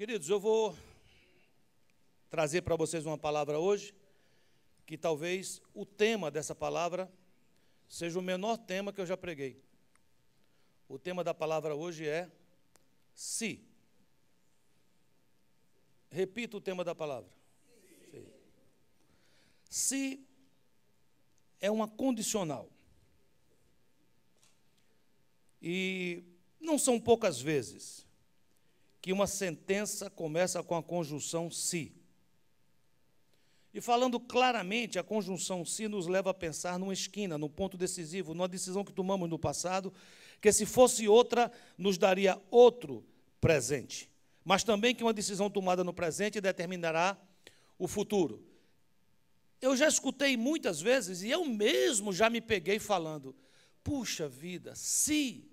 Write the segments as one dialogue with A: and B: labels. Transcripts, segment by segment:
A: Queridos, eu vou trazer para vocês uma palavra hoje que talvez o tema dessa palavra seja o menor tema que eu já preguei. O tema da palavra hoje é se. Repito o tema da palavra. Se, se é uma condicional. E não são poucas vezes que uma sentença começa com a conjunção se. E falando claramente, a conjunção se nos leva a pensar numa esquina, num ponto decisivo, numa decisão que tomamos no passado, que se fosse outra, nos daria outro presente. Mas também que uma decisão tomada no presente determinará o futuro. Eu já escutei muitas vezes, e eu mesmo já me peguei falando: puxa vida, se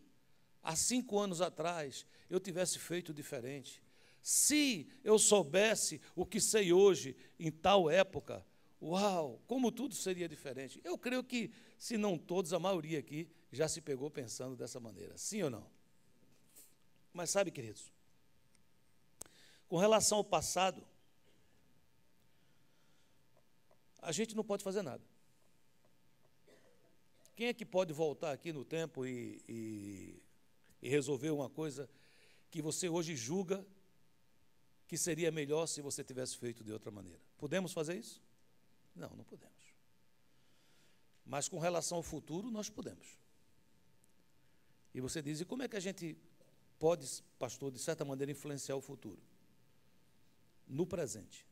A: há cinco anos atrás eu tivesse feito diferente, se eu soubesse o que sei hoje em tal época, uau, como tudo seria diferente. Eu creio que, se não todos, a maioria aqui já se pegou pensando dessa maneira, sim ou não? Mas sabe, queridos, com relação ao passado, a gente não pode fazer nada. Quem é que pode voltar aqui no tempo e, e e resolver uma coisa que você hoje julga que seria melhor se você tivesse feito de outra maneira. Podemos fazer isso? Não, não podemos. Mas com relação ao futuro, nós podemos. E você diz: e como é que a gente pode, pastor, de certa maneira, influenciar o futuro? No presente.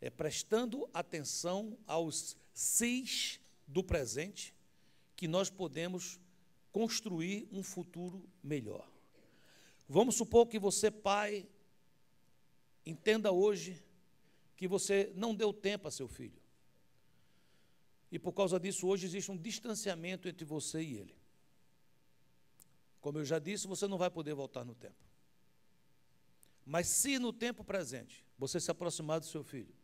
A: É prestando atenção aos seis do presente que nós podemos construir um futuro melhor. Vamos supor que você, pai, entenda hoje que você não deu tempo a seu filho. E por causa disso, hoje existe um distanciamento entre você e ele. Como eu já disse, você não vai poder voltar no tempo. Mas se no tempo presente você se aproximar do seu filho,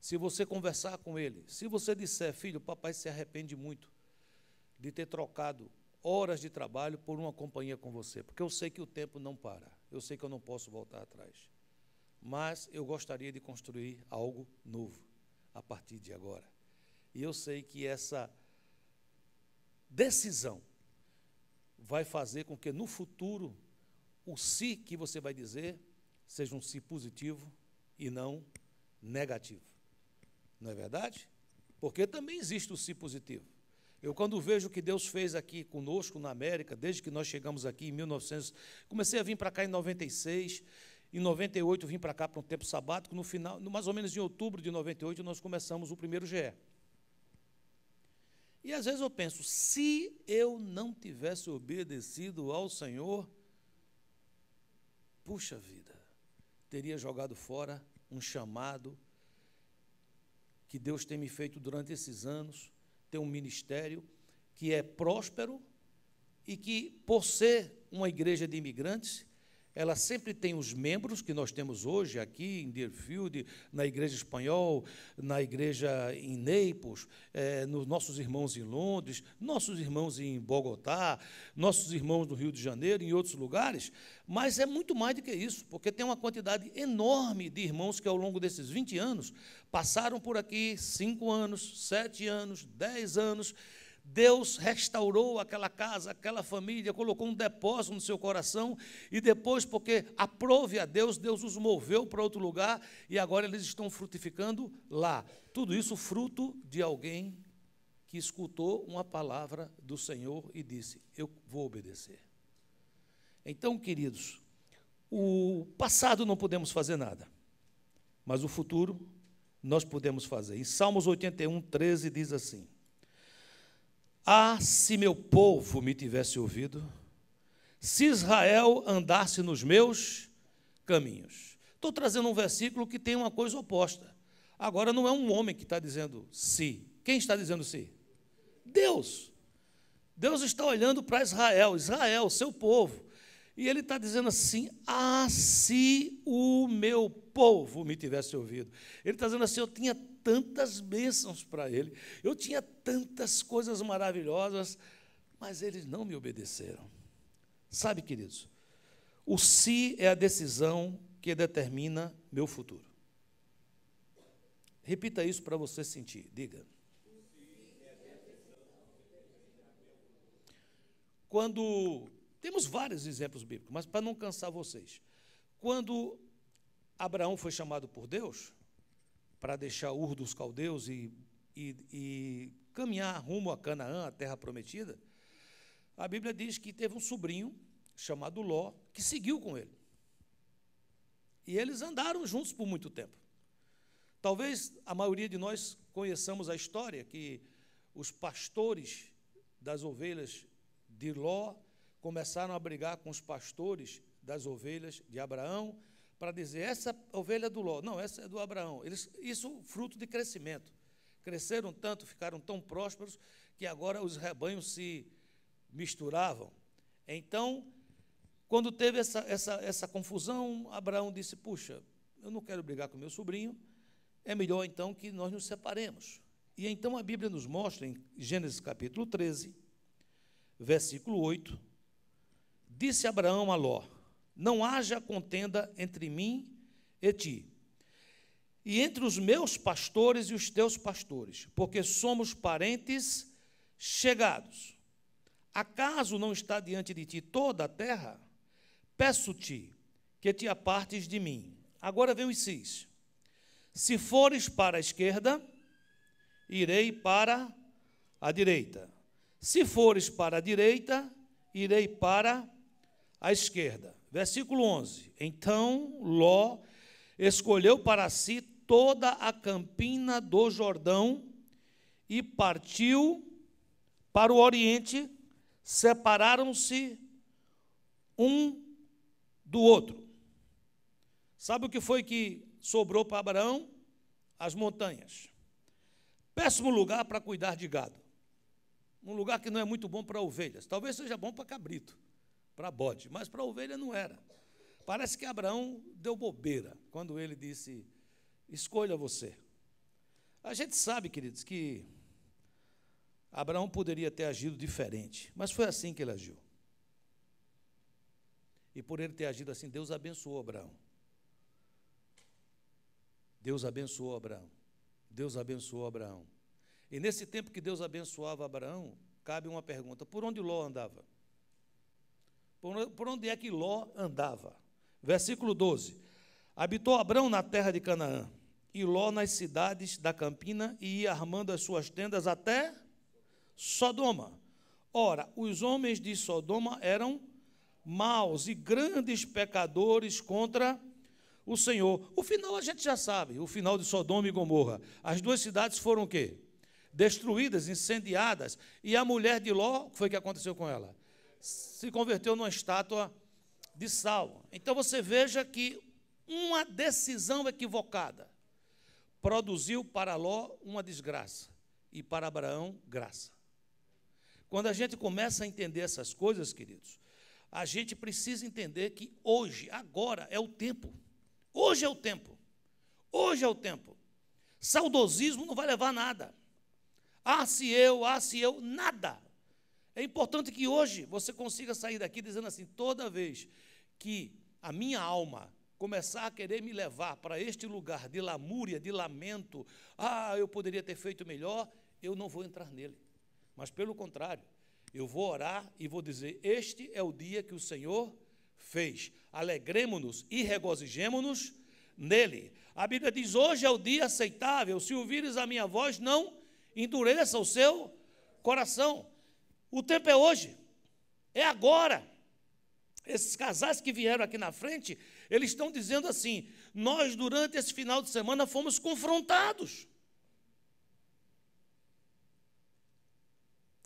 A: se você conversar com ele, se você disser, filho, papai se arrepende muito de ter trocado horas de trabalho por uma companhia com você, porque eu sei que o tempo não para, eu sei que eu não posso voltar atrás. Mas eu gostaria de construir algo novo a partir de agora. E eu sei que essa decisão vai fazer com que no futuro o si que você vai dizer seja um si positivo e não negativo. Não é verdade? Porque também existe o si positivo. Eu, quando vejo o que Deus fez aqui conosco na América, desde que nós chegamos aqui em 1900, comecei a vir para cá em 96, em 98 vim para cá para um tempo sabático, no final, mais ou menos em outubro de 98, nós começamos o primeiro GE. E às vezes eu penso, se eu não tivesse obedecido ao Senhor, puxa vida, teria jogado fora um chamado que Deus tem me feito durante esses anos, ter um ministério que é próspero e que, por ser uma igreja de imigrantes, ela sempre tem os membros que nós temos hoje aqui em Deerfield, na igreja espanhol, na igreja em Naples, é, nos nossos irmãos em Londres, nossos irmãos em Bogotá, nossos irmãos no Rio de Janeiro, em outros lugares, mas é muito mais do que isso, porque tem uma quantidade enorme de irmãos que ao longo desses 20 anos passaram por aqui 5 anos, 7 anos, 10 anos Deus restaurou aquela casa, aquela família, colocou um depósito no seu coração e depois, porque aprove a Deus, Deus os moveu para outro lugar e agora eles estão frutificando lá. Tudo isso fruto de alguém que escutou uma palavra do Senhor e disse: Eu vou obedecer. Então, queridos, o passado não podemos fazer nada, mas o futuro nós podemos fazer. Em Salmos 81, 13 diz assim. Ah, se meu povo me tivesse ouvido, se Israel andasse nos meus caminhos. Estou trazendo um versículo que tem uma coisa oposta. Agora não é um homem que está dizendo se. Quem está dizendo se? Deus. Deus está olhando para Israel, Israel, seu povo. E ele está dizendo assim: Ah, se o meu povo me tivesse ouvido. Ele está dizendo assim: Eu tinha tantas bênçãos para ele, eu tinha tantas coisas maravilhosas, mas eles não me obedeceram. Sabe, queridos, o se si é a decisão que determina meu futuro. Repita isso para você sentir, diga. Quando. Temos vários exemplos bíblicos, mas para não cansar vocês. Quando Abraão foi chamado por Deus, para deixar Ur dos caldeus e, e, e caminhar rumo a Canaã, a terra prometida, a Bíblia diz que teve um sobrinho chamado Ló que seguiu com ele. E eles andaram juntos por muito tempo. Talvez a maioria de nós conheçamos a história que os pastores das ovelhas de Ló começaram a brigar com os pastores das ovelhas de Abraão para dizer essa ovelha é do Ló, não, essa é do Abraão. Eles, isso fruto de crescimento. Cresceram tanto, ficaram tão prósperos, que agora os rebanhos se misturavam. Então, quando teve essa, essa, essa confusão, Abraão disse: Puxa, eu não quero brigar com meu sobrinho, é melhor então que nós nos separemos. E então a Bíblia nos mostra, em Gênesis capítulo 13, versículo 8, disse Abraão a Ló: não haja contenda entre mim e ti, e entre os meus pastores e os teus pastores, porque somos parentes chegados. Acaso não está diante de ti toda a terra? Peço-te que te apartes de mim. Agora vem o Se fores para a esquerda, irei para a direita. Se fores para a direita, irei para a esquerda. Versículo 11: Então Ló escolheu para si toda a campina do Jordão e partiu para o Oriente. Separaram-se um do outro. Sabe o que foi que sobrou para Abraão? As montanhas. Péssimo lugar para cuidar de gado. Um lugar que não é muito bom para ovelhas. Talvez seja bom para cabrito para bode, mas para ovelha não era. Parece que Abraão deu bobeira quando ele disse: escolha você. A gente sabe, queridos, que Abraão poderia ter agido diferente, mas foi assim que ele agiu. E por ele ter agido assim, Deus abençoou Abraão. Deus abençoou Abraão. Deus abençoou Abraão. E nesse tempo que Deus abençoava Abraão, cabe uma pergunta: por onde Ló andava? por onde é que Ló andava. Versículo 12: Habitou Abrão na terra de Canaã, e Ló nas cidades da Campina, e ia armando as suas tendas até Sodoma. Ora, os homens de Sodoma eram maus e grandes pecadores contra o Senhor. O final a gente já sabe, o final de Sodoma e Gomorra. As duas cidades foram o quê? Destruídas, incendiadas, e a mulher de Ló, o que foi que aconteceu com ela? se converteu numa estátua de sal. Então você veja que uma decisão equivocada produziu para Ló uma desgraça e para Abraão graça. Quando a gente começa a entender essas coisas, queridos, a gente precisa entender que hoje, agora é o tempo. Hoje é o tempo. Hoje é o tempo. Saudosismo não vai levar a nada. Ah, se eu, ah, se eu, nada. É importante que hoje você consiga sair daqui dizendo assim: toda vez que a minha alma começar a querer me levar para este lugar de lamúria, de lamento, ah, eu poderia ter feito melhor, eu não vou entrar nele. Mas pelo contrário, eu vou orar e vou dizer: Este é o dia que o Senhor fez. Alegremos-nos e regozijemo-nos nele. A Bíblia diz: Hoje é o dia aceitável. Se ouvires a minha voz, não endureça o seu coração. O tempo é hoje, é agora. Esses casais que vieram aqui na frente, eles estão dizendo assim: nós, durante esse final de semana, fomos confrontados.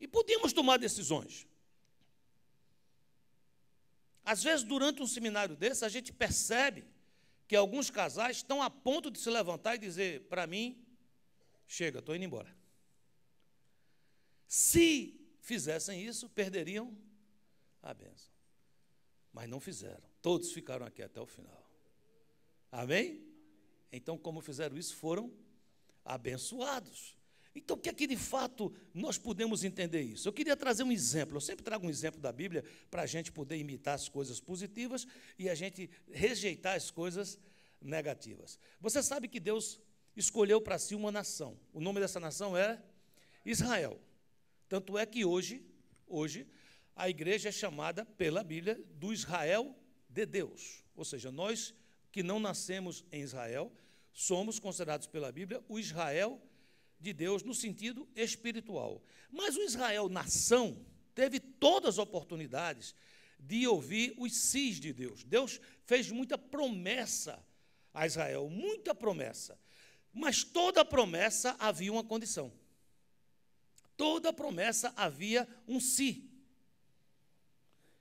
A: E podíamos tomar decisões. Às vezes, durante um seminário desse, a gente percebe que alguns casais estão a ponto de se levantar e dizer: para mim, chega, estou indo embora. Se fizessem isso, perderiam a bênção. Mas não fizeram. Todos ficaram aqui até o final. Amém? Então, como fizeram isso, foram abençoados. Então, o que é que de fato nós podemos entender isso? Eu queria trazer um exemplo. Eu sempre trago um exemplo da Bíblia para a gente poder imitar as coisas positivas e a gente rejeitar as coisas negativas. Você sabe que Deus escolheu para si uma nação. O nome dessa nação é Israel. Tanto é que hoje, hoje, a igreja é chamada pela Bíblia do Israel de Deus. Ou seja, nós que não nascemos em Israel, somos considerados pela Bíblia o Israel de Deus no sentido espiritual. Mas o Israel nação teve todas as oportunidades de ouvir os sis de Deus. Deus fez muita promessa a Israel, muita promessa. Mas toda promessa havia uma condição. Toda promessa havia um si.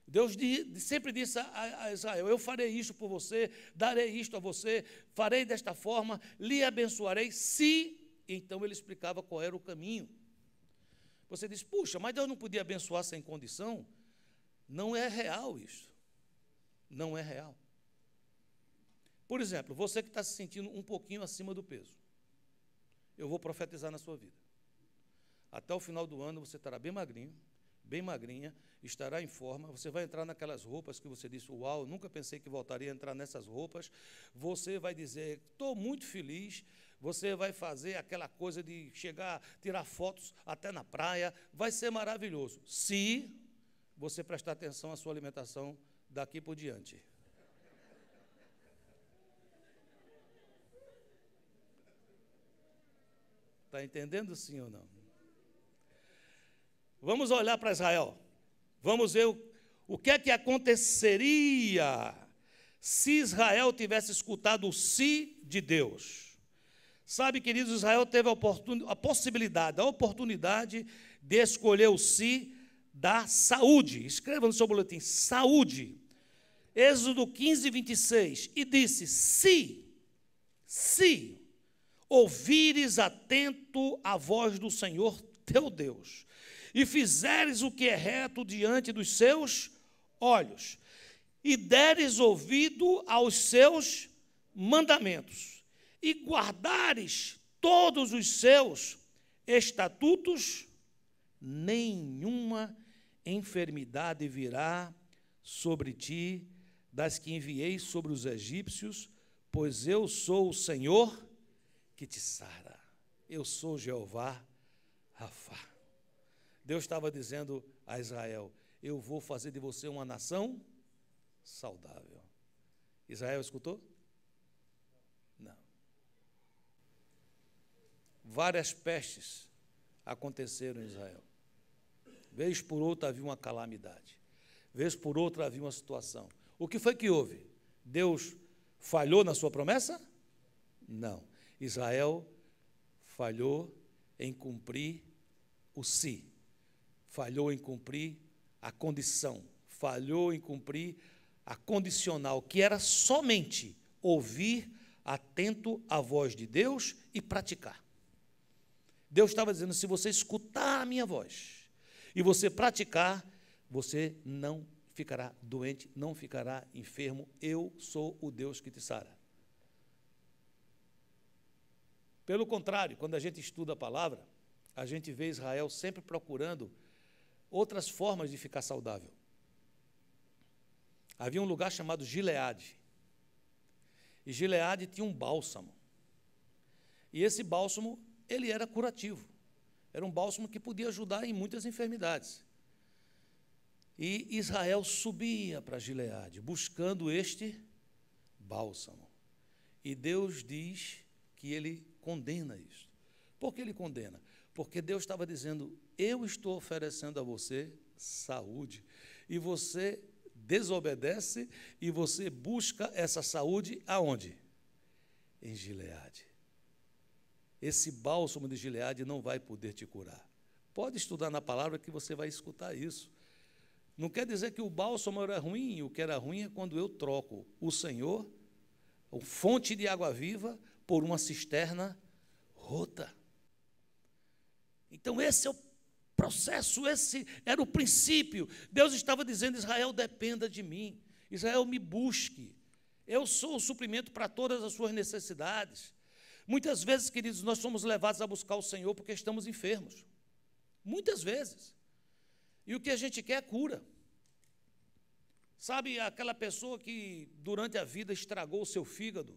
A: Deus sempre disse a, Israel: Eu farei isto por você, darei isto a você, farei desta forma, lhe abençoarei, se. Então ele explicava qual era o caminho. Você diz: Puxa, mas Deus não podia abençoar sem condição? Não é real isso. Não é real. Por exemplo, você que está se sentindo um pouquinho acima do peso, eu vou profetizar na sua vida. Até o final do ano você estará bem magrinho, bem magrinha, estará em forma, você vai entrar naquelas roupas que você disse, uau, nunca pensei que voltaria a entrar nessas roupas. Você vai dizer, estou muito feliz, você vai fazer aquela coisa de chegar, tirar fotos até na praia, vai ser maravilhoso, se você prestar atenção à sua alimentação daqui por diante. Está entendendo sim ou não? Vamos olhar para Israel. Vamos ver o, o que é que aconteceria se Israel tivesse escutado o si de Deus. Sabe, queridos, Israel teve a, oportun, a possibilidade, a oportunidade de escolher o si da saúde. Escreva no seu boletim: saúde. Êxodo 15, 26. E disse: Se, se ouvires atento a voz do Senhor teu Deus, e fizeres o que é reto diante dos seus olhos, e deres ouvido aos seus mandamentos, e guardares todos os seus estatutos, nenhuma enfermidade virá sobre ti das que enviei sobre os egípcios, pois eu sou o Senhor que te sara. Eu sou Jeová Rafa. Deus estava dizendo a Israel: Eu vou fazer de você uma nação saudável. Israel escutou? Não. Várias pestes aconteceram em Israel. Vez por outra havia uma calamidade. Vez por outra havia uma situação. O que foi que houve? Deus falhou na sua promessa? Não. Israel falhou em cumprir o si falhou em cumprir a condição, falhou em cumprir a condicional, que era somente ouvir atento à voz de Deus e praticar. Deus estava dizendo: se você escutar a minha voz e você praticar, você não ficará doente, não ficará enfermo. Eu sou o Deus que te sara. Pelo contrário, quando a gente estuda a palavra, a gente vê Israel sempre procurando outras formas de ficar saudável. Havia um lugar chamado Gileade. E Gileade tinha um bálsamo. E esse bálsamo, ele era curativo. Era um bálsamo que podia ajudar em muitas enfermidades. E Israel subia para Gileade, buscando este bálsamo. E Deus diz que ele condena isso. Por que ele condena? Porque Deus estava dizendo: eu estou oferecendo a você saúde. E você desobedece e você busca essa saúde aonde? Em Gileade. Esse bálsamo de Gileade não vai poder te curar. Pode estudar na palavra que você vai escutar isso. Não quer dizer que o bálsamo era ruim, o que era ruim é quando eu troco o Senhor, a fonte de água viva, por uma cisterna rota. Então, esse é o processo, esse era o princípio. Deus estava dizendo: Israel, dependa de mim. Israel, me busque. Eu sou o suprimento para todas as suas necessidades. Muitas vezes, queridos, nós somos levados a buscar o Senhor porque estamos enfermos. Muitas vezes. E o que a gente quer é cura. Sabe aquela pessoa que durante a vida estragou o seu fígado?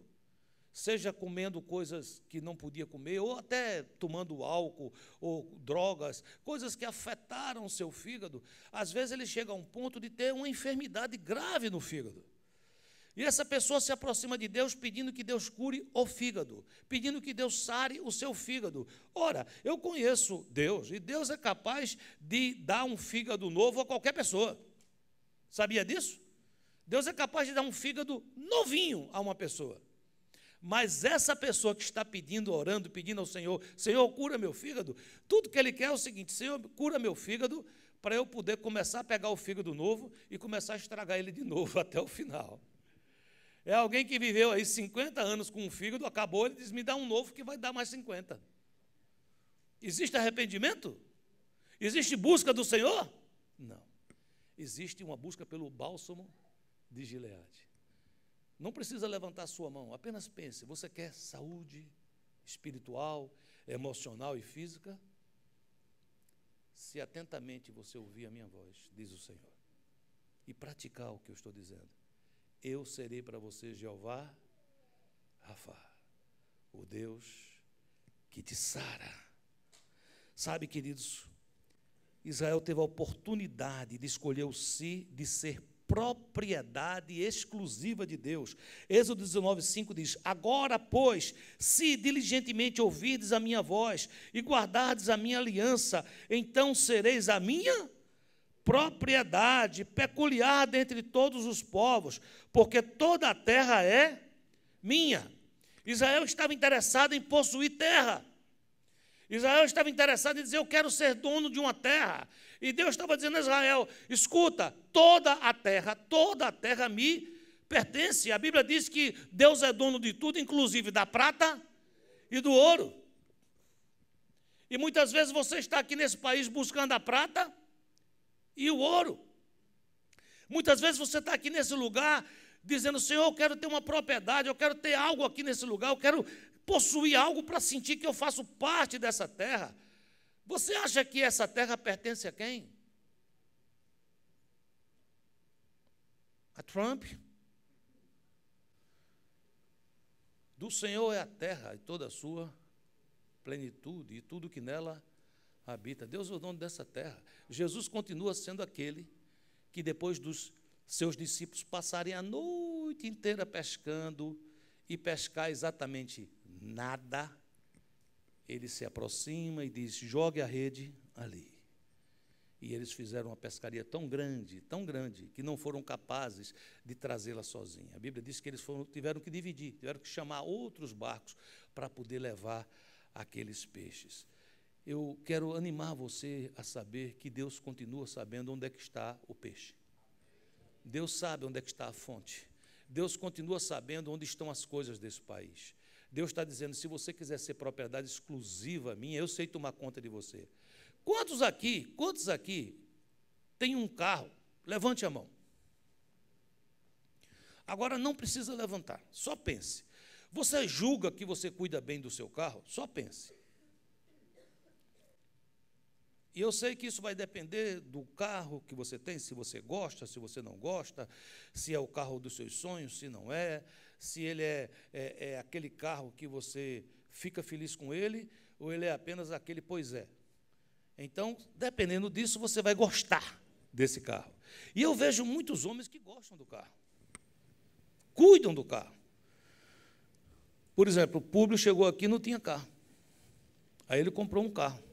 A: seja comendo coisas que não podia comer, ou até tomando álcool ou drogas, coisas que afetaram o seu fígado, às vezes ele chega a um ponto de ter uma enfermidade grave no fígado. E essa pessoa se aproxima de Deus pedindo que Deus cure o fígado, pedindo que Deus sare o seu fígado. Ora, eu conheço Deus e Deus é capaz de dar um fígado novo a qualquer pessoa. Sabia disso? Deus é capaz de dar um fígado novinho a uma pessoa. Mas essa pessoa que está pedindo, orando, pedindo ao Senhor, Senhor, cura meu fígado, tudo que ele quer é o seguinte: Senhor, cura meu fígado, para eu poder começar a pegar o fígado novo e começar a estragar ele de novo até o final. É alguém que viveu aí 50 anos com um fígado, acabou, ele diz: me dá um novo que vai dar mais 50. Existe arrependimento? Existe busca do Senhor? Não. Existe uma busca pelo bálsamo de Gileade. Não precisa levantar sua mão, apenas pense: você quer saúde espiritual, emocional e física? Se atentamente você ouvir a minha voz, diz o Senhor, e praticar o que eu estou dizendo, eu serei para você Jeová Rafa, o Deus que te sara. Sabe, queridos, Israel teve a oportunidade de escolher o si, de ser propriedade exclusiva de Deus. Êxodo 19:5 diz: Agora, pois, se diligentemente ouvirdes a minha voz e guardardes a minha aliança, então sereis a minha propriedade peculiar dentre todos os povos, porque toda a terra é minha. Israel estava interessado em possuir terra. Israel estava interessado em dizer: Eu quero ser dono de uma terra. E Deus estava dizendo a Israel: Escuta, toda a terra, toda a terra me pertence. A Bíblia diz que Deus é dono de tudo, inclusive da prata e do ouro. E muitas vezes você está aqui nesse país buscando a prata e o ouro. Muitas vezes você está aqui nesse lugar dizendo: Senhor, eu quero ter uma propriedade, eu quero ter algo aqui nesse lugar, eu quero possuir algo para sentir que eu faço parte dessa terra. Você acha que essa terra pertence a quem? A Trump? Do Senhor é a terra e toda a sua plenitude e tudo que nela habita. Deus é o dono dessa terra. Jesus continua sendo aquele que depois dos seus discípulos passarem a noite inteira pescando, e pescar exatamente nada, ele se aproxima e diz: jogue a rede ali. E eles fizeram uma pescaria tão grande, tão grande, que não foram capazes de trazê-la sozinha. A Bíblia diz que eles foram, tiveram que dividir, tiveram que chamar outros barcos para poder levar aqueles peixes. Eu quero animar você a saber que Deus continua sabendo onde é que está o peixe. Deus sabe onde é que está a fonte. Deus continua sabendo onde estão as coisas desse país. Deus está dizendo: se você quiser ser propriedade exclusiva minha, eu sei tomar conta de você. Quantos aqui, quantos aqui tem um carro? Levante a mão. Agora não precisa levantar, só pense. Você julga que você cuida bem do seu carro? Só pense. E eu sei que isso vai depender do carro que você tem, se você gosta, se você não gosta, se é o carro dos seus sonhos, se não é, se ele é, é, é aquele carro que você fica feliz com ele, ou ele é apenas aquele pois é. Então, dependendo disso, você vai gostar desse carro. E eu vejo muitos homens que gostam do carro, cuidam do carro. Por exemplo, o público chegou aqui e não tinha carro. Aí ele comprou um carro.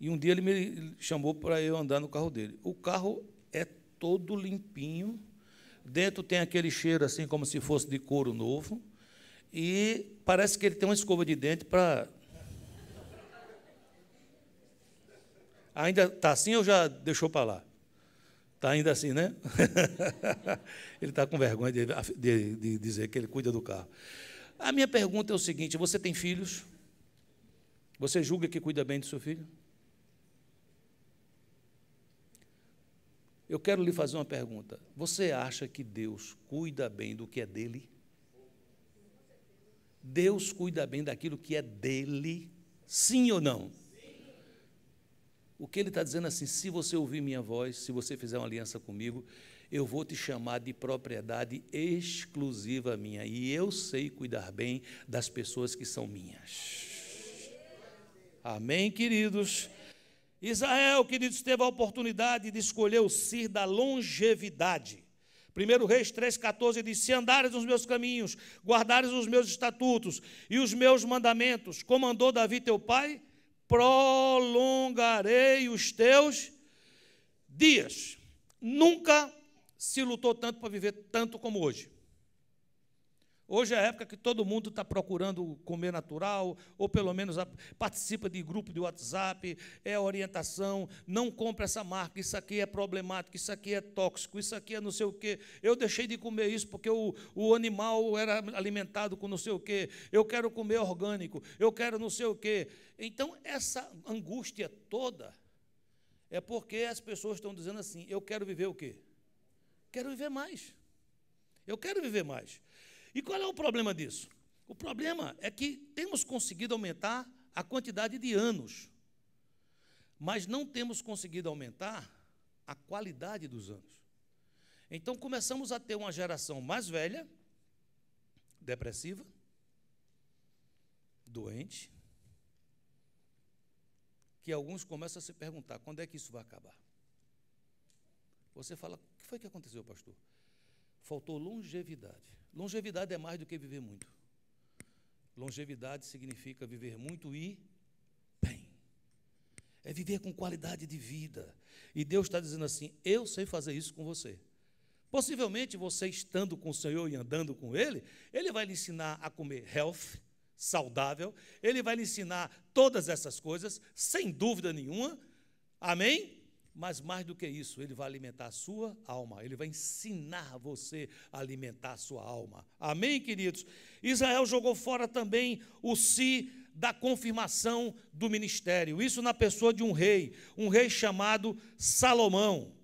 A: E um dia ele me chamou para eu andar no carro dele. O carro é todo limpinho, dentro tem aquele cheiro assim como se fosse de couro novo, e parece que ele tem uma escova de dente para Ainda está assim ou já deixou para lá? Está ainda assim, né? ele está com vergonha de, de, de, dizer que ele cuida do carro. A minha pergunta é o seguinte: você tem filhos? Você julga que cuida bem do seu filho? Eu quero lhe fazer uma pergunta. Você acha que Deus cuida bem do que é dele? Deus cuida bem daquilo que é dele, sim ou não? O que ele está dizendo é assim: se você ouvir minha voz, se você fizer uma aliança comigo, eu vou te chamar de propriedade exclusiva minha, e eu sei cuidar bem das pessoas que são minhas. Amém, queridos? Israel, queridos, teve a oportunidade de escolher o ser da longevidade. 1 Reis 3,14 diz: Se andares nos meus caminhos, guardares os meus estatutos e os meus mandamentos, como andou Davi teu pai, prolongarei os teus dias. Nunca se lutou tanto para viver tanto como hoje. Hoje é a época que todo mundo está procurando comer natural, ou pelo menos participa de grupo de WhatsApp, é orientação, não compra essa marca, isso aqui é problemático, isso aqui é tóxico, isso aqui é não sei o quê. Eu deixei de comer isso porque o, o animal era alimentado com não sei o quê, eu quero comer orgânico, eu quero não sei o quê. Então, essa angústia toda é porque as pessoas estão dizendo assim: eu quero viver o quê? Quero viver mais. Eu quero viver mais. E qual é o problema disso? O problema é que temos conseguido aumentar a quantidade de anos, mas não temos conseguido aumentar a qualidade dos anos. Então começamos a ter uma geração mais velha, depressiva, doente, que alguns começam a se perguntar: quando é que isso vai acabar? Você fala: o que foi que aconteceu, pastor? Faltou longevidade. Longevidade é mais do que viver muito. Longevidade significa viver muito e bem. É viver com qualidade de vida. E Deus está dizendo assim: eu sei fazer isso com você. Possivelmente você estando com o Senhor e andando com Ele, Ele vai lhe ensinar a comer health, saudável, Ele vai lhe ensinar todas essas coisas, sem dúvida nenhuma. Amém? Mas mais do que isso, ele vai alimentar a sua alma, ele vai ensinar você a alimentar a sua alma. Amém, queridos? Israel jogou fora também o si da confirmação do ministério. Isso na pessoa de um rei, um rei chamado Salomão.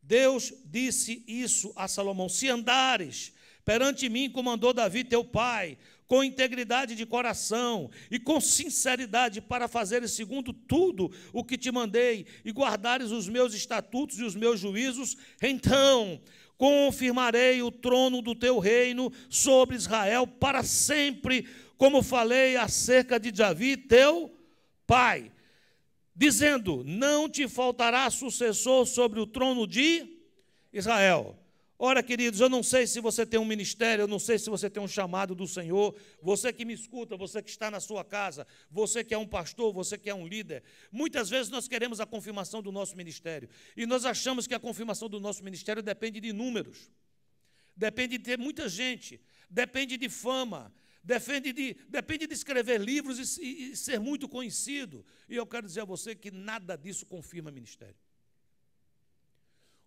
A: Deus disse isso a Salomão: Se andares perante mim, comandou Davi teu pai, com integridade de coração e com sinceridade para fazeres segundo tudo o que te mandei e guardares os meus estatutos e os meus juízos, então confirmarei o trono do teu reino sobre Israel para sempre, como falei acerca de Davi, teu pai, dizendo: Não te faltará sucessor sobre o trono de Israel. Ora, queridos, eu não sei se você tem um ministério, eu não sei se você tem um chamado do Senhor, você que me escuta, você que está na sua casa, você que é um pastor, você que é um líder. Muitas vezes nós queremos a confirmação do nosso ministério e nós achamos que a confirmação do nosso ministério depende de números, depende de ter muita gente, depende de fama, depende de, depende de escrever livros e, e, e ser muito conhecido. E eu quero dizer a você que nada disso confirma ministério.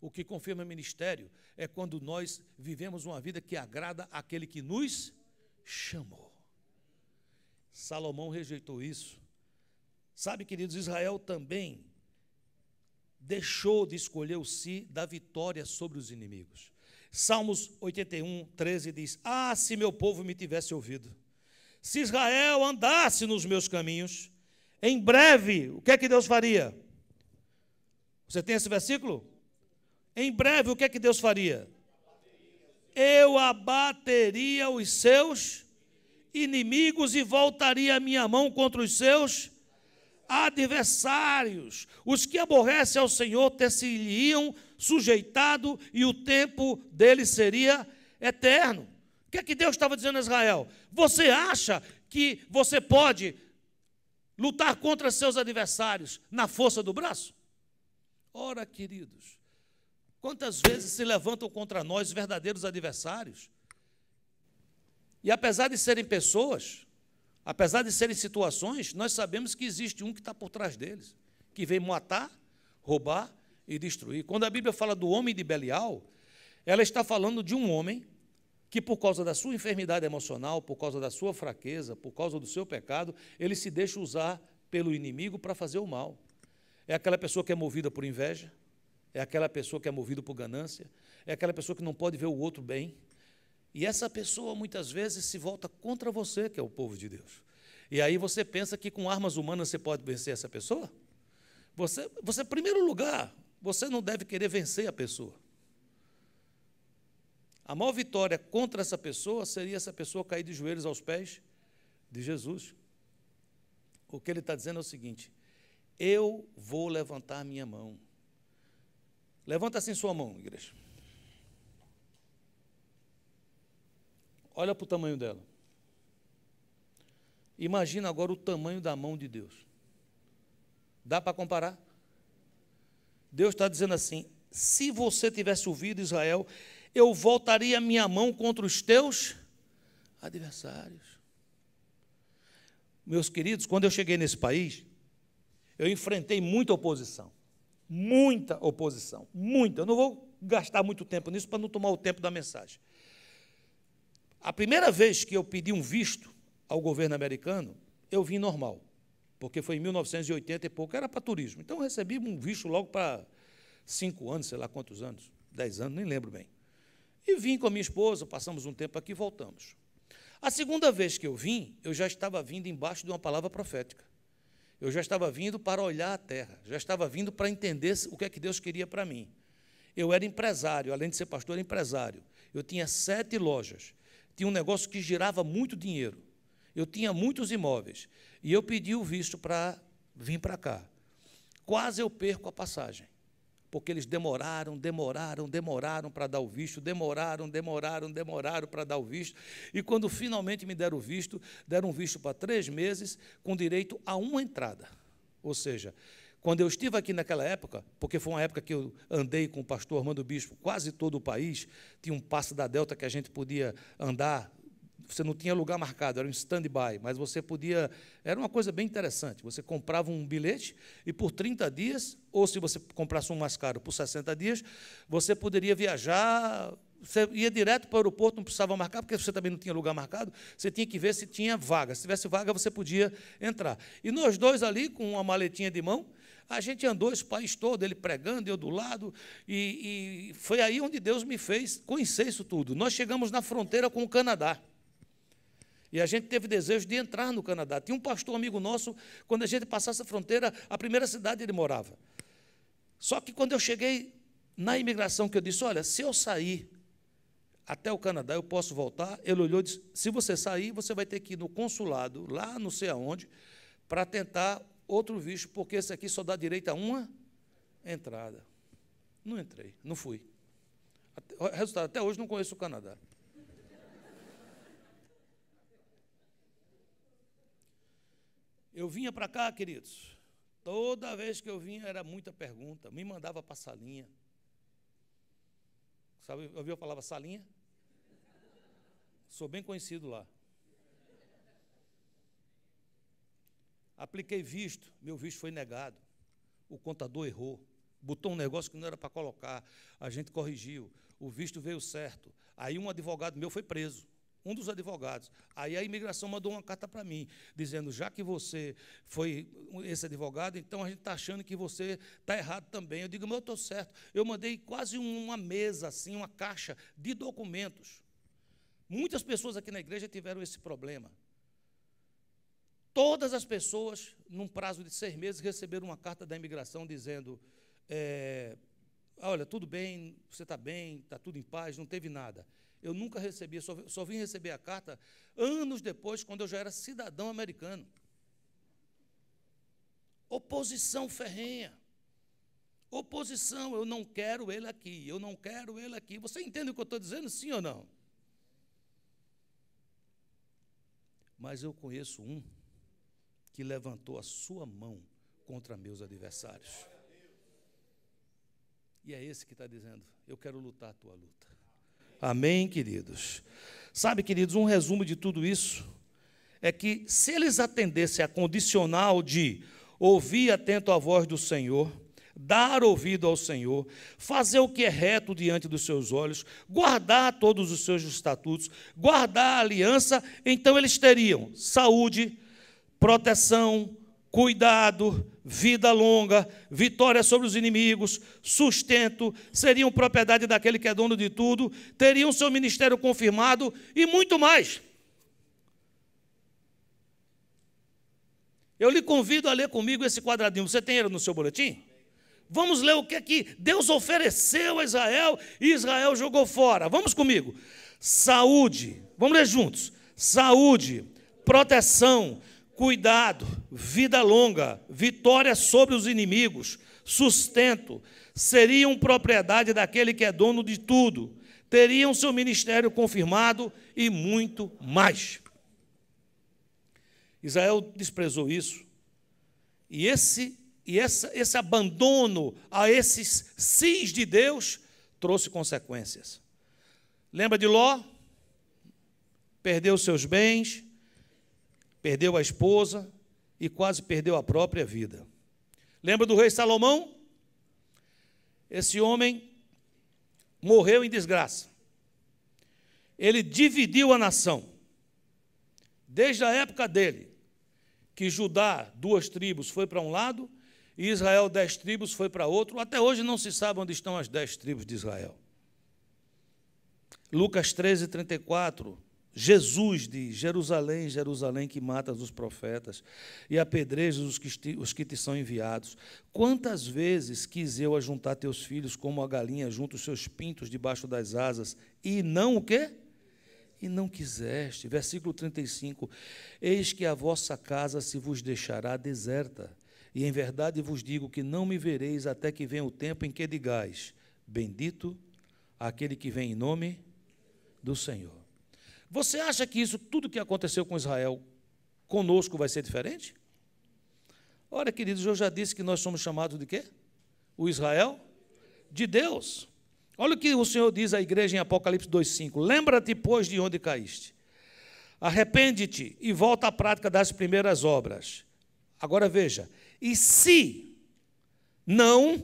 A: O que confirma o ministério é quando nós vivemos uma vida que agrada aquele que nos chamou. Salomão rejeitou isso. Sabe, queridos, Israel também deixou de escolher o si da vitória sobre os inimigos. Salmos 81, 13 diz: Ah, se meu povo me tivesse ouvido, se Israel andasse nos meus caminhos, em breve, o que é que Deus faria? Você tem esse versículo? Em breve, o que é que Deus faria? Eu abateria os seus inimigos e voltaria a minha mão contra os seus adversários. Os que aborrecem ao Senhor ter-se-lhe-iam sujeitado e o tempo dele seria eterno. O que é que Deus estava dizendo a Israel? Você acha que você pode lutar contra seus adversários na força do braço? Ora, queridos, Quantas vezes se levantam contra nós verdadeiros adversários? E apesar de serem pessoas, apesar de serem situações, nós sabemos que existe um que está por trás deles, que vem matar, roubar e destruir. Quando a Bíblia fala do homem de Belial, ela está falando de um homem que, por causa da sua enfermidade emocional, por causa da sua fraqueza, por causa do seu pecado, ele se deixa usar pelo inimigo para fazer o mal. É aquela pessoa que é movida por inveja, é aquela pessoa que é movida por ganância, é aquela pessoa que não pode ver o outro bem. E essa pessoa muitas vezes se volta contra você, que é o povo de Deus. E aí você pensa que com armas humanas você pode vencer essa pessoa? Você, você em primeiro lugar, você não deve querer vencer a pessoa. A maior vitória contra essa pessoa seria essa pessoa cair de joelhos aos pés de Jesus. O que ele está dizendo é o seguinte: eu vou levantar minha mão. Levanta assim sua mão, igreja. Olha para o tamanho dela. Imagina agora o tamanho da mão de Deus. Dá para comparar? Deus está dizendo assim: se você tivesse ouvido Israel, eu voltaria minha mão contra os teus adversários. Meus queridos, quando eu cheguei nesse país, eu enfrentei muita oposição. Muita oposição, muita. Eu não vou gastar muito tempo nisso para não tomar o tempo da mensagem. A primeira vez que eu pedi um visto ao governo americano, eu vim normal, porque foi em 1980 e pouco, era para turismo. Então eu recebi um visto logo para cinco anos, sei lá quantos anos, dez anos, nem lembro bem. E vim com a minha esposa, passamos um tempo aqui e voltamos. A segunda vez que eu vim, eu já estava vindo embaixo de uma palavra profética. Eu já estava vindo para olhar a terra, já estava vindo para entender o que é que Deus queria para mim. Eu era empresário, além de ser pastor, empresário. Eu tinha sete lojas, tinha um negócio que girava muito dinheiro, eu tinha muitos imóveis. E eu pedi o visto para vir para cá. Quase eu perco a passagem porque eles demoraram, demoraram, demoraram para dar o visto, demoraram, demoraram, demoraram para dar o visto. E quando finalmente me deram o visto, deram um visto para três meses, com direito a uma entrada. Ou seja, quando eu estive aqui naquela época, porque foi uma época que eu andei com o pastor Armando Bispo quase todo o país, tinha um passo da Delta que a gente podia andar você não tinha lugar marcado, era um stand-by, mas você podia. Era uma coisa bem interessante. Você comprava um bilhete e por 30 dias, ou se você comprasse um mais caro por 60 dias, você poderia viajar. Você ia direto para o aeroporto, não precisava marcar, porque você também não tinha lugar marcado. Você tinha que ver se tinha vaga. Se tivesse vaga, você podia entrar. E nós dois ali, com uma maletinha de mão, a gente andou esse país todo, ele pregando, eu do lado, e, e foi aí onde Deus me fez conhecer isso tudo. Nós chegamos na fronteira com o Canadá. E a gente teve desejo de entrar no Canadá. Tinha um pastor amigo nosso, quando a gente passasse a fronteira, a primeira cidade ele morava. Só que quando eu cheguei na imigração, que eu disse: Olha, se eu sair até o Canadá, eu posso voltar. Ele olhou e disse: Se você sair, você vai ter que ir no consulado, lá não sei aonde, para tentar outro visto, porque esse aqui só dá direito a uma entrada. Não entrei, não fui. Até, resultado, até hoje não conheço o Canadá. Eu vinha para cá, queridos, toda vez que eu vinha era muita pergunta, me mandava para a salinha. Sabe, ouviu a palavra salinha? Sou bem conhecido lá. Apliquei visto, meu visto foi negado. O contador errou, botou um negócio que não era para colocar. A gente corrigiu, o visto veio certo. Aí um advogado meu foi preso um dos advogados. Aí a imigração mandou uma carta para mim, dizendo: já que você foi esse advogado, então a gente está achando que você está errado também. Eu digo: mas eu estou certo. Eu mandei quase uma mesa, assim, uma caixa de documentos. Muitas pessoas aqui na igreja tiveram esse problema. Todas as pessoas, num prazo de seis meses, receberam uma carta da imigração dizendo: é, olha, tudo bem, você está bem, está tudo em paz, não teve nada. Eu nunca recebi, só, só vim receber a carta anos depois, quando eu já era cidadão americano. Oposição ferrenha. Oposição, eu não quero ele aqui, eu não quero ele aqui. Você entende o que eu estou dizendo, sim ou não? Mas eu conheço um que levantou a sua mão contra meus adversários. E é esse que está dizendo: Eu quero lutar a tua luta. Amém, queridos? Sabe, queridos, um resumo de tudo isso é que se eles atendessem a condicional de ouvir atento a voz do Senhor, dar ouvido ao Senhor, fazer o que é reto diante dos seus olhos, guardar todos os seus estatutos, guardar a aliança, então eles teriam saúde, proteção, cuidado, vida longa, vitória sobre os inimigos, sustento, seriam propriedade daquele que é dono de tudo, teriam seu ministério confirmado e muito mais. Eu lhe convido a ler comigo esse quadradinho. Você tem ele no seu boletim? Vamos ler o que é que Deus ofereceu a Israel e Israel jogou fora. Vamos comigo. Saúde. Vamos ler juntos. Saúde, proteção, cuidado, vida longa, vitória sobre os inimigos, sustento, seriam propriedade daquele que é dono de tudo, teriam seu ministério confirmado e muito mais. Israel desprezou isso. E esse e essa, esse abandono a esses sis de Deus trouxe consequências. Lembra de Ló? Perdeu seus bens, perdeu a esposa e quase perdeu a própria vida. Lembra do rei Salomão? Esse homem morreu em desgraça. Ele dividiu a nação. Desde a época dele, que Judá, duas tribos, foi para um lado, e Israel, dez tribos, foi para outro. Até hoje não se sabe onde estão as dez tribos de Israel. Lucas 13, 34 Jesus diz: Jerusalém, Jerusalém, que matas os profetas e apedrejas os que, os que te são enviados. Quantas vezes quis eu ajuntar teus filhos como a galinha junta os seus pintos debaixo das asas, e não o quê? E não quiseste. Versículo 35: Eis que a vossa casa se vos deixará deserta, e em verdade vos digo que não me vereis até que venha o tempo em que digais: Bendito aquele que vem em nome do Senhor. Você acha que isso, tudo que aconteceu com Israel, conosco vai ser diferente? Olha, queridos, eu já disse que nós somos chamados de quê? O Israel de Deus. Olha o que o Senhor diz à igreja em Apocalipse 2,5: Lembra-te, pois, de onde caíste. Arrepende-te e volta à prática das primeiras obras. Agora veja: e se não,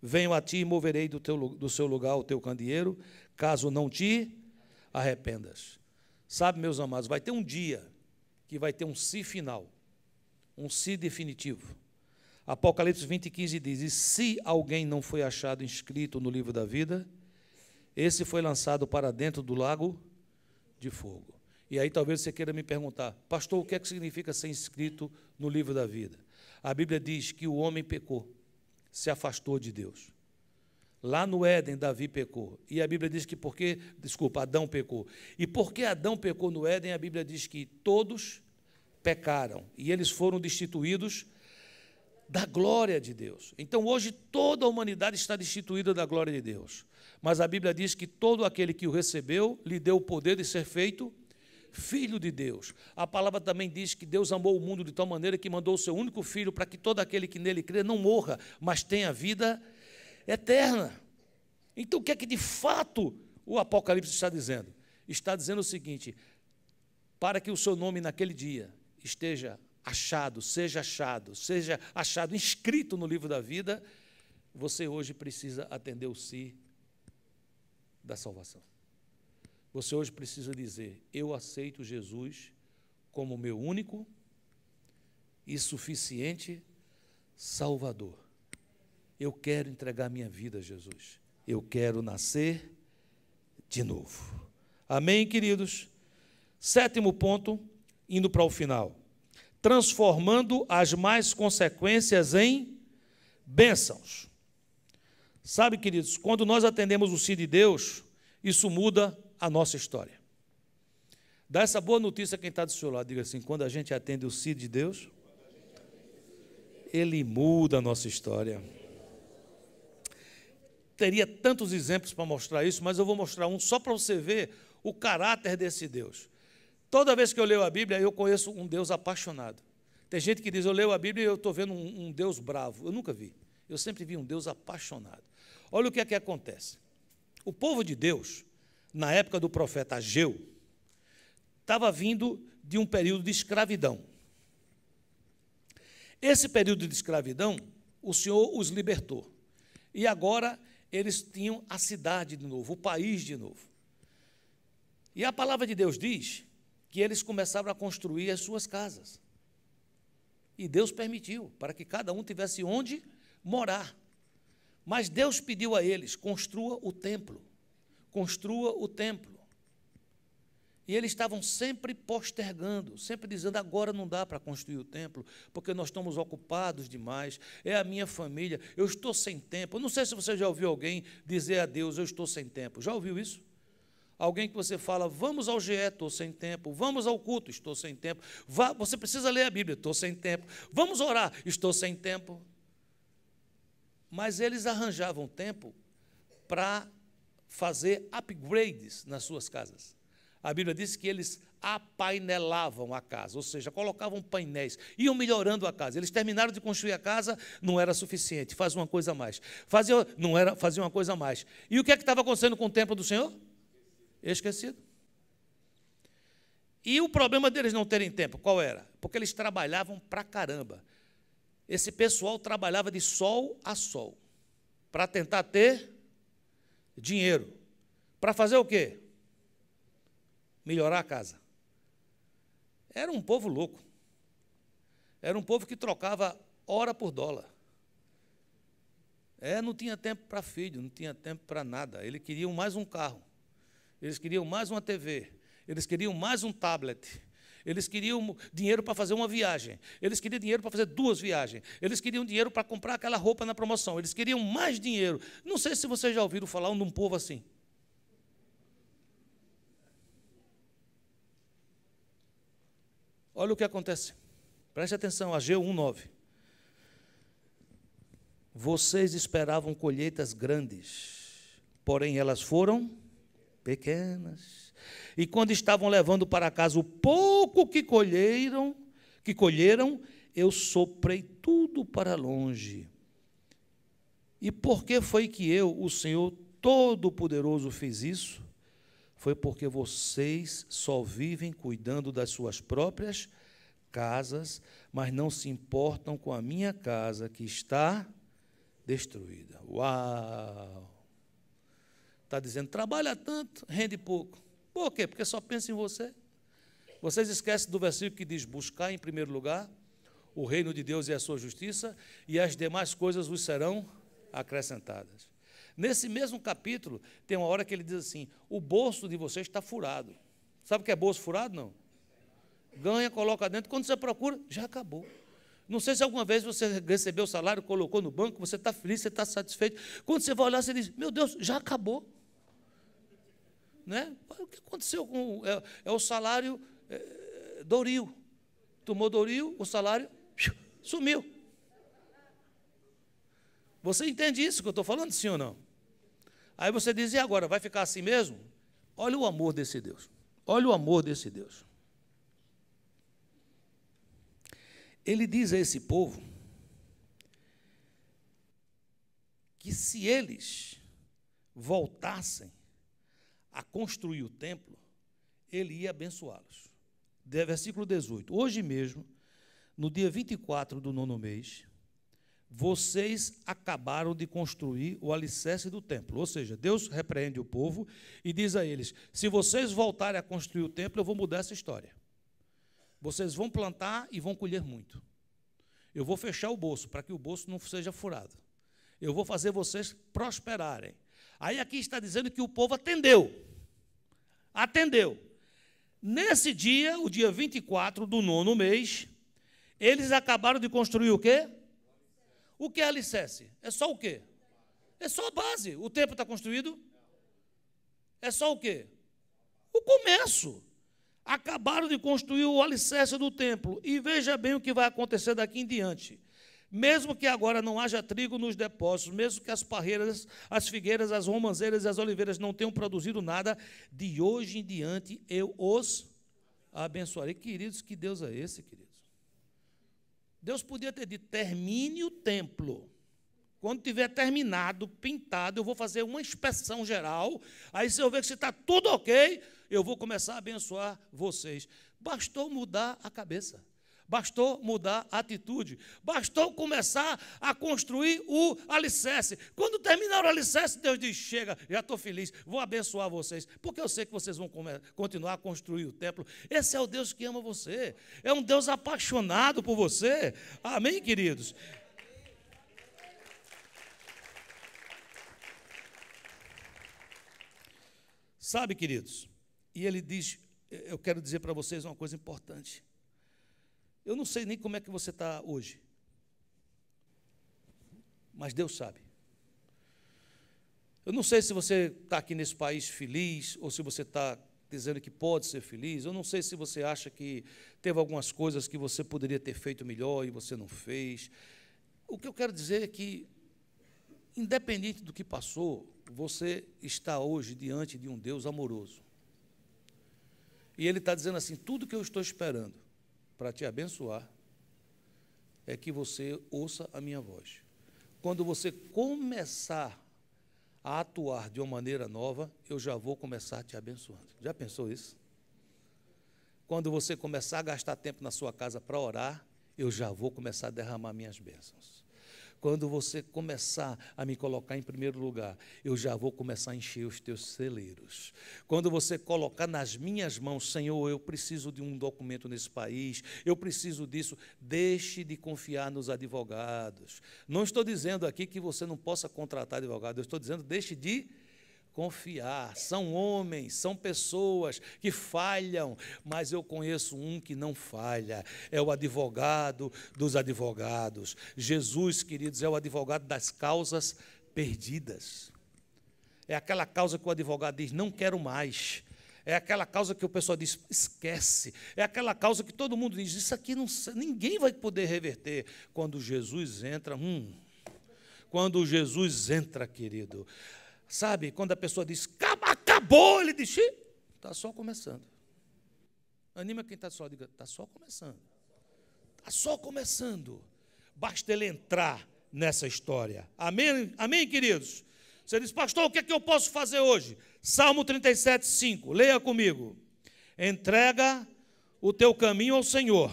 A: venho a ti e moverei do, teu, do seu lugar o teu candeeiro, caso não te arrependas. Sabe, meus amados, vai ter um dia que vai ter um si final, um si definitivo. Apocalipse 20, 15 diz: E se alguém não foi achado inscrito no livro da vida, esse foi lançado para dentro do lago de fogo. E aí talvez você queira me perguntar, pastor, o que é que significa ser inscrito no livro da vida? A Bíblia diz que o homem pecou, se afastou de Deus. Lá no Éden, Davi pecou. E a Bíblia diz que porque, desculpa, Adão pecou. E porque Adão pecou no Éden, a Bíblia diz que todos pecaram e eles foram destituídos da glória de Deus. Então hoje toda a humanidade está destituída da glória de Deus. Mas a Bíblia diz que todo aquele que o recebeu lhe deu o poder de ser feito filho de Deus. A palavra também diz que Deus amou o mundo de tal maneira que mandou o seu único filho para que todo aquele que nele crê não morra, mas tenha vida eterna eterna. Então, o que é que de fato o Apocalipse está dizendo? Está dizendo o seguinte: para que o seu nome naquele dia esteja achado, seja achado, seja achado, inscrito no livro da vida, você hoje precisa atender o si da salvação. Você hoje precisa dizer: Eu aceito Jesus como meu único e suficiente Salvador. Eu quero entregar minha vida a Jesus. Eu quero nascer de novo. Amém, queridos? Sétimo ponto, indo para o final. Transformando as mais consequências em bênçãos. Sabe, queridos, quando nós atendemos o sim de Deus, isso muda a nossa história. Dá essa boa notícia a quem está do seu lado. Diga assim: quando a gente atende o sim de Deus, ele muda a nossa história teria tantos exemplos para mostrar isso, mas eu vou mostrar um só para você ver o caráter desse Deus. Toda vez que eu leio a Bíblia, eu conheço um Deus apaixonado. Tem gente que diz: Eu leio a Bíblia e eu estou vendo um, um, Deus bravo. Eu nunca vi. Eu sempre vi um Deus apaixonado. Olha o que é que acontece. O povo de Deus, na época do profeta Ageu, estava vindo de um período de escravidão. Esse período de escravidão, o Senhor os libertou. E agora eles tinham a cidade de novo, o país de novo. E a palavra de Deus diz que eles começaram a construir as suas casas. E Deus permitiu para que cada um tivesse onde morar. Mas Deus pediu a eles: construa o templo, construa o templo. E eles estavam sempre postergando, sempre dizendo: agora não dá para construir o templo, porque nós estamos ocupados demais, é a minha família, eu estou sem tempo. Eu não sei se você já ouviu alguém dizer a Deus: eu estou sem tempo. Já ouviu isso? Alguém que você fala, vamos ao GE, estou sem tempo, vamos ao culto, estou sem tempo, Vá, você precisa ler a Bíblia, estou sem tempo, vamos orar, estou sem tempo. Mas eles arranjavam tempo para fazer upgrades nas suas casas. A Bíblia diz que eles apainelavam a casa, ou seja, colocavam painéis, iam melhorando a casa. Eles terminaram de construir a casa, não era suficiente, faz uma coisa a mais. Fazia, não era, fazia uma coisa a mais. E o que é que estava acontecendo com o templo do Senhor? Esquecido. E o problema deles não terem tempo, qual era? Porque eles trabalhavam pra caramba. Esse pessoal trabalhava de sol a sol para tentar ter dinheiro. Para fazer o quê? melhorar a casa. Era um povo louco. Era um povo que trocava hora por dólar. É, não tinha tempo para filho, não tinha tempo para nada. Eles queriam mais um carro. Eles queriam mais uma TV. Eles queriam mais um tablet. Eles queriam dinheiro para fazer uma viagem. Eles queriam dinheiro para fazer duas viagens. Eles queriam dinheiro para comprar aquela roupa na promoção. Eles queriam mais dinheiro. Não sei se vocês já ouviram falar de um povo assim. Olha o que acontece. Preste atenção, Ageu 1,9. Vocês esperavam colheitas grandes, porém elas foram pequenas. E quando estavam levando para casa o pouco que colheram, que colheram, eu soprei tudo para longe. E por que foi que eu, o Senhor Todo-Poderoso, fiz isso? foi porque vocês só vivem cuidando das suas próprias casas, mas não se importam com a minha casa que está destruída. Uau! Está dizendo, trabalha tanto, rende pouco. Por quê? Porque só pensa em você. Vocês esquecem do versículo que diz: buscar em primeiro lugar o reino de Deus e a sua justiça, e as demais coisas vos serão acrescentadas. Nesse mesmo capítulo, tem uma hora que ele diz assim: o bolso de vocês está furado. Sabe o que é bolso furado? Não. Ganha, coloca dentro, quando você procura, já acabou. Não sei se alguma vez você recebeu o salário, colocou no banco, você está feliz, você está satisfeito. Quando você vai olhar, você diz: Meu Deus, já acabou. Né? O que aconteceu com. É, é o salário é, Doril. Tomou Doril, o salário sumiu. Você entende isso que eu estou falando, sim ou não? Aí você diz: e agora? Vai ficar assim mesmo? Olha o amor desse Deus. Olha o amor desse Deus. Ele diz a esse povo que se eles voltassem a construir o templo, ele ia abençoá-los. Versículo 18: Hoje mesmo, no dia 24 do nono mês, vocês acabaram de construir o alicerce do templo. Ou seja, Deus repreende o povo e diz a eles: se vocês voltarem a construir o templo, eu vou mudar essa história. Vocês vão plantar e vão colher muito. Eu vou fechar o bolso para que o bolso não seja furado. Eu vou fazer vocês prosperarem. Aí aqui está dizendo que o povo atendeu. Atendeu. Nesse dia, o dia 24 do nono mês, eles acabaram de construir o quê? O que é alicerce? É só o quê? É só a base. O templo está construído? É só o quê? O começo. Acabaram de construir o alicerce do templo. E veja bem o que vai acontecer daqui em diante. Mesmo que agora não haja trigo nos depósitos, mesmo que as parreiras, as figueiras, as romanzeiras e as oliveiras não tenham produzido nada, de hoje em diante eu os abençoarei. Queridos, que Deus é esse, queridos? Deus podia ter dito: termine o templo. Quando tiver terminado, pintado, eu vou fazer uma inspeção geral. Aí, se eu ver que está tudo ok, eu vou começar a abençoar vocês. Bastou mudar a cabeça. Bastou mudar a atitude. Bastou começar a construir o alicerce. Quando terminar o alicerce, Deus diz: Chega, já estou feliz, vou abençoar vocês, porque eu sei que vocês vão continuar a construir o templo. Esse é o Deus que ama você. É um Deus apaixonado por você. Amém, queridos? Sabe, queridos? E ele diz: Eu quero dizer para vocês uma coisa importante. Eu não sei nem como é que você está hoje. Mas Deus sabe. Eu não sei se você está aqui nesse país feliz ou se você está dizendo que pode ser feliz. Eu não sei se você acha que teve algumas coisas que você poderia ter feito melhor e você não fez. O que eu quero dizer é que, independente do que passou, você está hoje diante de um Deus amoroso. E Ele está dizendo assim: tudo que eu estou esperando para te abençoar é que você ouça a minha voz. Quando você começar a atuar de uma maneira nova, eu já vou começar te abençoando. Já pensou isso? Quando você começar a gastar tempo na sua casa para orar, eu já vou começar a derramar minhas bênçãos. Quando você começar a me colocar em primeiro lugar, eu já vou começar a encher os teus celeiros. Quando você colocar nas minhas mãos, Senhor, eu preciso de um documento nesse país, eu preciso disso, deixe de confiar nos advogados. Não estou dizendo aqui que você não possa contratar advogado, eu estou dizendo, deixe de confiar. São homens, são pessoas que falham, mas eu conheço um que não falha. É o advogado dos advogados. Jesus, queridos, é o advogado das causas perdidas. É aquela causa que o advogado diz: não quero mais. É aquela causa que o pessoal diz, esquece. É aquela causa que todo mundo diz, isso aqui não, ninguém vai poder reverter. Quando Jesus entra, hum, quando Jesus entra, querido, Sabe, quando a pessoa diz, acabou, ele diz, está só começando. Anima quem está só, diga, está só começando. Está só começando. Basta ele entrar nessa história. Amém, amém queridos? Você diz, pastor, o que é que eu posso fazer hoje? Salmo 37, 5. Leia comigo. Entrega o teu caminho ao Senhor,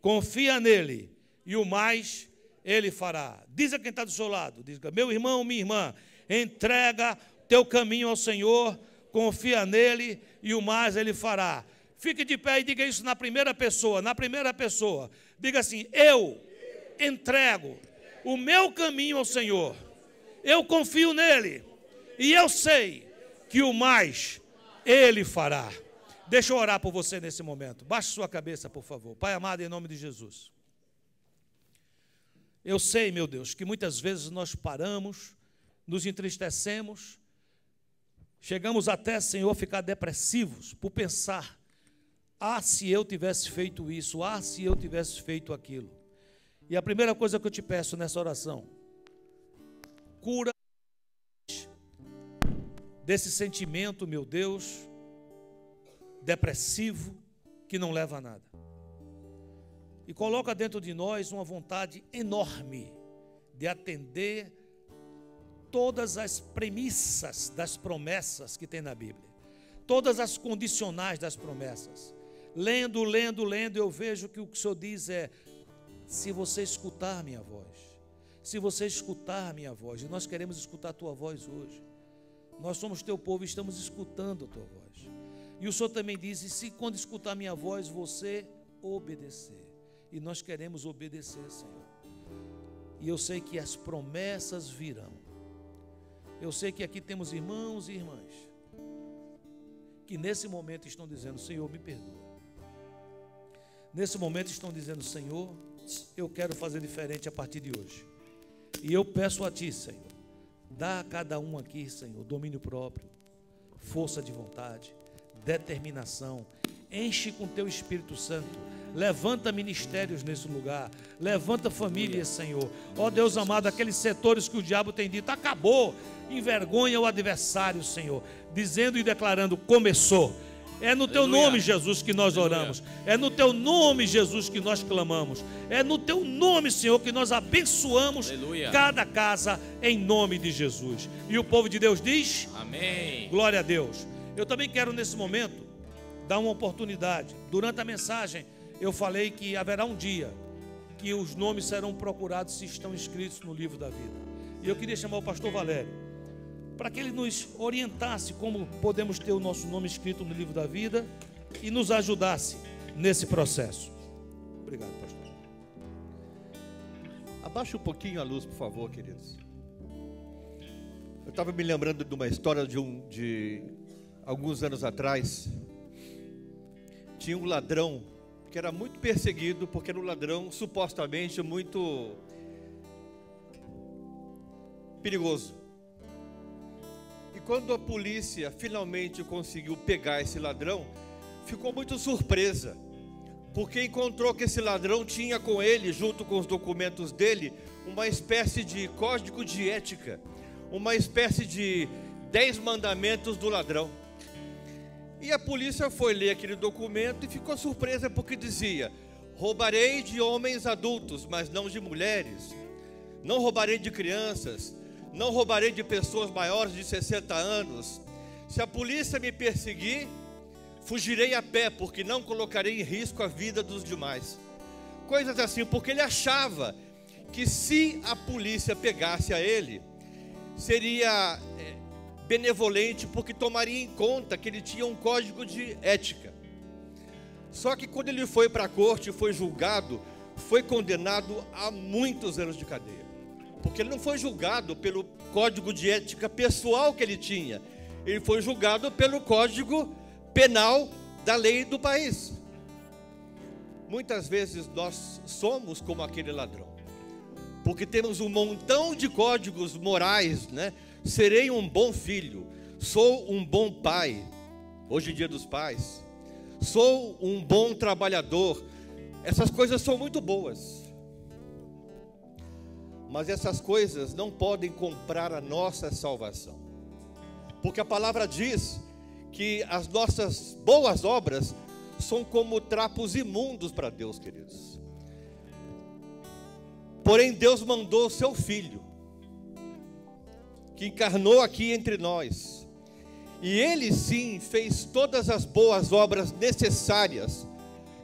A: confia nele, e o mais ele fará. Diz a quem está do seu lado: diz, meu irmão, minha irmã, entrega teu caminho ao Senhor, confia nele e o mais ele fará. Fique de pé e diga isso na primeira pessoa, na primeira pessoa. Diga assim: Eu entrego o meu caminho ao Senhor. Eu confio nele e eu sei que o mais ele fará. Deixa eu orar por você nesse momento. Baixe sua cabeça, por favor. Pai amado, em nome de Jesus. Eu sei, meu Deus, que muitas vezes nós paramos nos entristecemos, chegamos até, Senhor, ficar depressivos por pensar: ah, se eu tivesse feito isso, ah, se eu tivesse feito aquilo. E a primeira coisa que eu te peço nessa oração, cura desse sentimento, meu Deus, depressivo que não leva a nada. E coloca dentro de nós uma vontade enorme de atender todas as premissas das promessas que tem na Bíblia, todas as condicionais das promessas. Lendo, lendo, lendo, eu vejo que o que o Senhor diz é: se você escutar minha voz, se você escutar minha voz, e nós queremos escutar a tua voz hoje, nós somos teu povo e estamos escutando a tua voz. E o Senhor também diz: e se quando escutar minha voz, você obedecer, e nós queremos obedecer, Senhor. E eu sei que as promessas virão eu sei que aqui temos irmãos e irmãs que nesse momento estão dizendo: Senhor, me perdoa. Nesse momento estão dizendo: Senhor, eu quero fazer diferente a partir de hoje. E eu peço a Ti, Senhor, dá a cada um aqui, Senhor, domínio próprio, força de vontade, determinação, Enche com teu Espírito Santo. Levanta ministérios nesse lugar. Levanta famílias, Senhor. Ó oh, Deus amado, aqueles setores que o diabo tem dito, acabou. Envergonha o adversário, Senhor. Dizendo e declarando, começou. É no teu nome, Jesus, que nós oramos. É no teu nome, Jesus, que nós clamamos. É no teu nome, Senhor, que nós abençoamos cada casa em nome de Jesus. E o povo de Deus diz: Amém. Glória a Deus. Eu também quero nesse momento dá uma oportunidade. Durante a mensagem, eu falei que haverá um dia que os nomes serão procurados se estão escritos no livro da vida. E eu queria chamar o pastor Valério para que ele nos orientasse como podemos ter o nosso nome escrito no livro da vida e nos ajudasse nesse processo.
B: Obrigado, pastor. Abaixa um pouquinho a luz, por favor, queridos. Eu estava me lembrando de uma história de, um, de alguns anos atrás tinha um ladrão que era muito perseguido, porque era um ladrão supostamente muito perigoso. E quando a polícia finalmente conseguiu pegar esse ladrão, ficou muito surpresa, porque encontrou que esse ladrão tinha com ele, junto com os documentos dele, uma espécie de código de ética, uma espécie de dez mandamentos do ladrão. E a polícia foi ler aquele documento e ficou surpresa porque dizia: Roubarei de homens adultos, mas não de mulheres. Não roubarei de crianças. Não roubarei de pessoas maiores de 60 anos. Se a polícia me perseguir, fugirei a pé, porque não colocarei em risco a vida dos demais. Coisas assim, porque ele achava que se a polícia pegasse a ele, seria eh, benevolente, porque tomaria em conta que ele tinha um código de ética. Só que quando ele foi para a corte e foi julgado, foi condenado a muitos anos de cadeia. Porque ele não foi julgado pelo código de ética pessoal que ele tinha, ele foi julgado pelo código penal da lei do país. Muitas vezes nós somos como aquele ladrão, porque temos um montão de códigos morais, né? Serei um bom filho, sou um bom pai. Hoje em dia dos pais, sou um bom trabalhador. Essas coisas são muito boas. Mas essas coisas não podem comprar a nossa salvação. Porque a palavra diz que as nossas boas obras são como trapos imundos para Deus, queridos. Porém, Deus mandou o seu filho que encarnou aqui entre nós. E ele sim fez todas as boas obras necessárias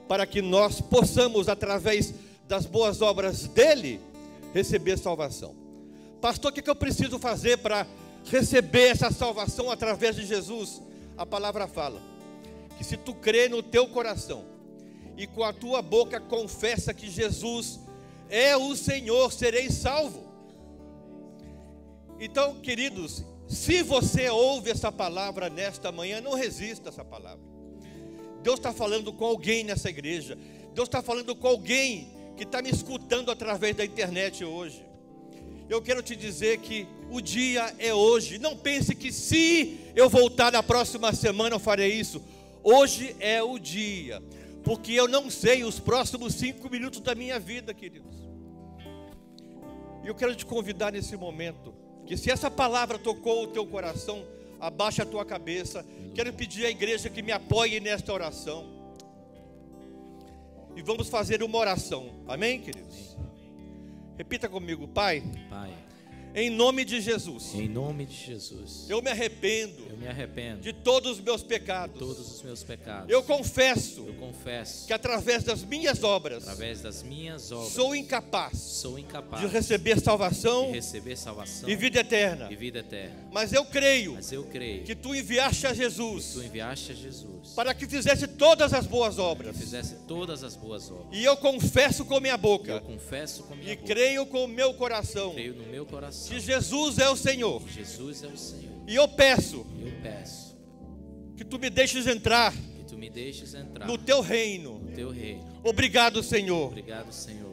B: para que nós possamos, através das boas obras dele, receber salvação. Pastor, o que, eu preciso fazer para receber essa salvação através de Jesus? A palavra fala que se tu crê no teu coração e com a tua boca confessa que Jesus é o Senhor, sereis salvo. Então, queridos, se você ouve essa palavra nesta manhã, não resista a essa palavra. Deus está falando com alguém nessa igreja. Deus está falando com alguém que está me escutando através da internet hoje. Eu quero te dizer que o dia é hoje. Não pense que se eu voltar na próxima semana eu farei isso. Hoje é o dia, porque eu não sei os próximos cinco minutos da minha vida, queridos. E eu quero te convidar nesse momento que se essa palavra tocou o teu coração, abaixa a tua cabeça. Quero pedir à igreja que me apoie nesta oração. E vamos fazer uma oração. Amém, queridos? Repita comigo, Pai. Pai. Em nome de Jesus. Em nome de Jesus. Eu me arrependo. Eu me arrependo. De todos os meus pecados. De todos os meus pecados. Eu confesso. Eu confesso. Que através das minhas obras. Através das minhas obras. Sou incapaz. Sou incapaz. De receber salvação. De receber salvação. E vida eterna. E vida eterna. Mas eu creio. Mas eu creio. Que tu enviaste a Jesus. Que tu enviaste a Jesus. Para que fizesse todas as boas obras. Para que fizesse todas as boas obras. E eu confesso com minha boca. eu confesso com minha e boca. E creio com o meu coração. creio no meu coração se Que Jesus é o Senhor. Jesus é o Senhor. E eu peço. Eu peço. Que tu me deixes entrar. Que tu me deixes entrar. No teu reino. No teu reino. Obrigado, Senhor. Obrigado, Senhor.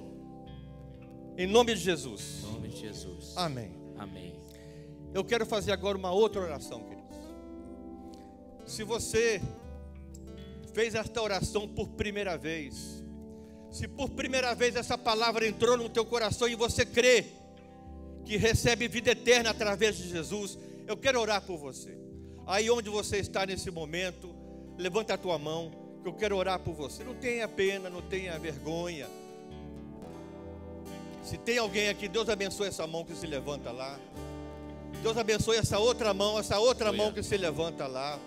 B: Em nome de Jesus. Em nome de Jesus. Amém. Amém. Eu quero fazer agora uma outra oração, queridos. Se você fez esta oração por primeira vez, se por primeira vez essa palavra entrou no teu coração e você crê que recebe vida eterna através de Jesus, eu quero orar por você. Aí onde você está nesse momento, levanta a tua mão, que eu quero orar por você. Não tenha pena, não tenha vergonha. Se tem alguém aqui, Deus abençoe essa mão que se levanta lá. Deus abençoe essa outra mão, essa outra mão que se levanta lá.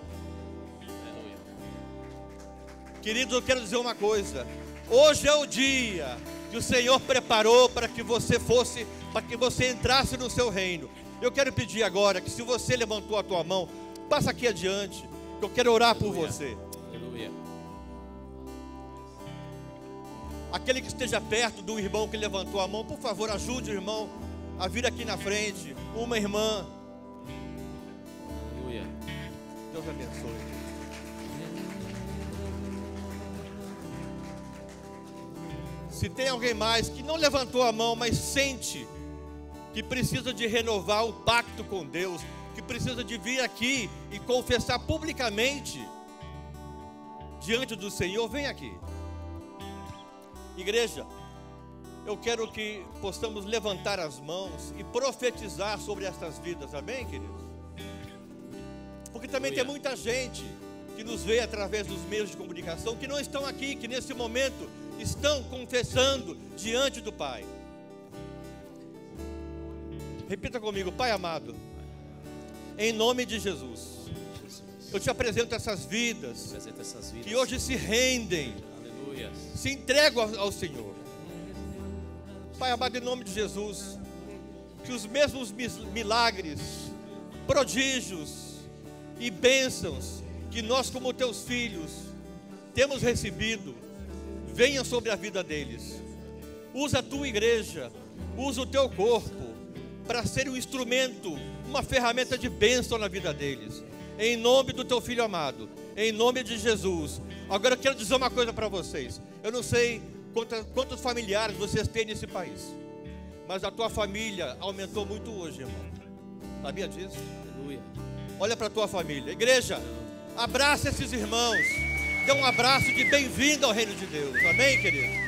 B: Queridos, eu quero dizer uma coisa. Hoje é o dia que o Senhor preparou para que você fosse, para que você entrasse no seu reino. Eu quero pedir agora que se você levantou a tua mão, passa aqui adiante, que eu quero orar por você. Aleluia. Aquele que esteja perto do irmão que levantou a mão, por favor, ajude o irmão a vir aqui na frente. Uma irmã. Aleluia. Deus abençoe. Se tem alguém mais que não levantou a mão, mas sente que precisa de renovar o pacto com Deus, que precisa de vir aqui e confessar publicamente diante do Senhor, vem aqui. Igreja, eu quero que possamos levantar as mãos e profetizar sobre estas vidas, amém, queridos? Porque também tem muita gente que nos vê através dos meios de comunicação que não estão aqui, que nesse momento estão confessando diante do Pai. Repita comigo, Pai amado, em nome de Jesus, eu te apresento essas vidas que hoje se rendem, se entregam ao Senhor. Pai amado, em nome de Jesus, que os mesmos milagres, prodígios e bênçãos que nós, como teus filhos, temos recebido, venha sobre a vida deles. Usa a tua igreja, usa o teu corpo para ser um instrumento, uma ferramenta de bênção na vida deles. Em nome do teu filho amado, em nome de Jesus. Agora eu quero dizer uma coisa para vocês. Eu não sei quantos, quantos familiares vocês têm nesse país, mas a tua família aumentou muito hoje, irmão. Sabia disso? Aleluia. Olha para a tua família. Igreja, abraça esses irmãos. Dê então, um abraço de bem-vindo ao reino de Deus. Amém, querido?